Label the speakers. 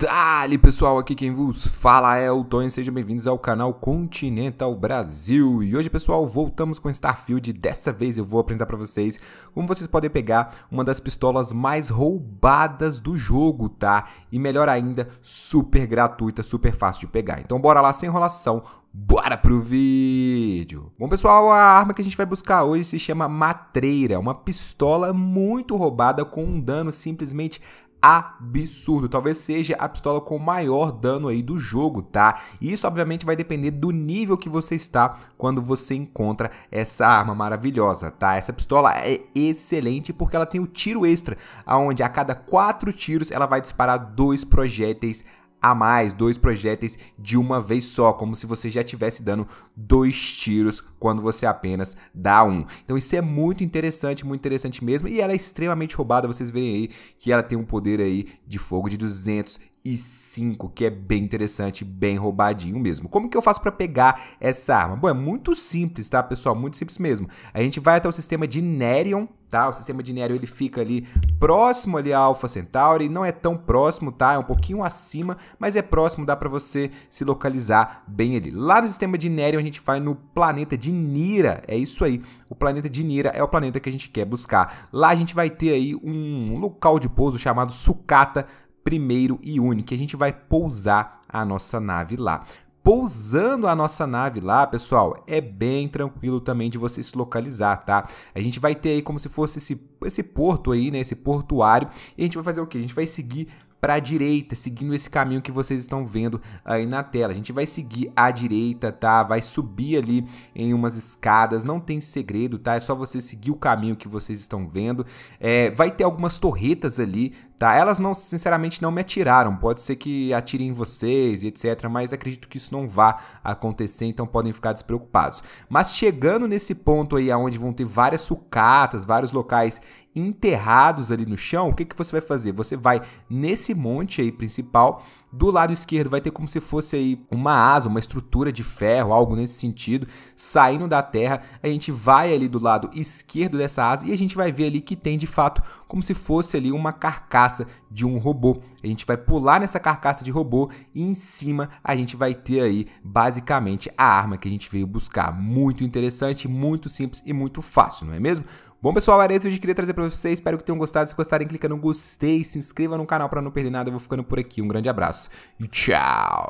Speaker 1: Dali pessoal, aqui quem vos fala é o Tony e sejam bem-vindos ao canal Continental Brasil. E hoje pessoal, voltamos com Starfield dessa vez eu vou apresentar para vocês como vocês podem pegar uma das pistolas mais roubadas do jogo, tá? E melhor ainda, super gratuita, super fácil de pegar. Então bora lá, sem enrolação, Bora pro vídeo! Bom pessoal, a arma que a gente vai buscar hoje se chama Matreira, é uma pistola muito roubada com um dano simplesmente absurdo. Talvez seja a pistola com maior dano aí do jogo, tá? Isso obviamente vai depender do nível que você está quando você encontra essa arma maravilhosa, tá? Essa pistola é excelente porque ela tem o tiro extra, aonde a cada quatro tiros ela vai disparar dois projéteis a mais, dois projéteis de uma vez só, como se você já estivesse dando dois tiros quando você apenas dá um. Então isso é muito interessante, muito interessante mesmo, e ela é extremamente roubada, vocês veem aí que ela tem um poder aí de fogo de 200 e 5, que é bem interessante, bem roubadinho mesmo. Como que eu faço para pegar essa arma? Bom, é muito simples, tá, pessoal? Muito simples mesmo. A gente vai até o sistema de Nerion, tá? O sistema de Nerion, ele fica ali próximo ali a Alpha Centauri, não é tão próximo, tá? É um pouquinho acima, mas é próximo, dá para você se localizar bem ali. Lá no sistema de Nerion, a gente vai no planeta de Nira, é isso aí. O planeta de Nira é o planeta que a gente quer buscar. Lá a gente vai ter aí um local de pouso chamado Sucata, primeiro e único. A gente vai pousar a nossa nave lá. Pousando a nossa nave lá, pessoal, é bem tranquilo também de você se localizar, tá? A gente vai ter aí como se fosse esse, esse porto aí, né? Esse portuário. E a gente vai fazer o quê? A gente vai seguir para a direita, seguindo esse caminho que vocês estão vendo aí na tela. A gente vai seguir à direita, tá? Vai subir ali em umas escadas, não tem segredo, tá? É só você seguir o caminho que vocês estão vendo. É, vai ter algumas torretas ali, Tá? Elas não, sinceramente, não me atiraram. Pode ser que atirem em vocês e etc. Mas acredito que isso não vá acontecer, então podem ficar despreocupados. Mas chegando nesse ponto aí, onde vão ter várias sucatas, vários locais enterrados ali no chão, o que, que você vai fazer? Você vai nesse monte aí principal, do lado esquerdo vai ter como se fosse aí uma asa, uma estrutura de ferro, algo nesse sentido, saindo da terra, a gente vai ali do lado esquerdo dessa asa e a gente vai ver ali que tem de fato como se fosse ali uma carcaça carcaça de um robô. A gente vai pular nessa carcaça de robô e em cima a gente vai ter aí basicamente a arma que a gente veio buscar. Muito interessante, muito simples e muito fácil, não é mesmo? Bom, pessoal, era isso que eu queria trazer para vocês. Espero que tenham gostado. Se gostarem, clica no gostei, se inscreva no canal para não perder nada. Eu vou ficando por aqui. Um grande abraço e tchau!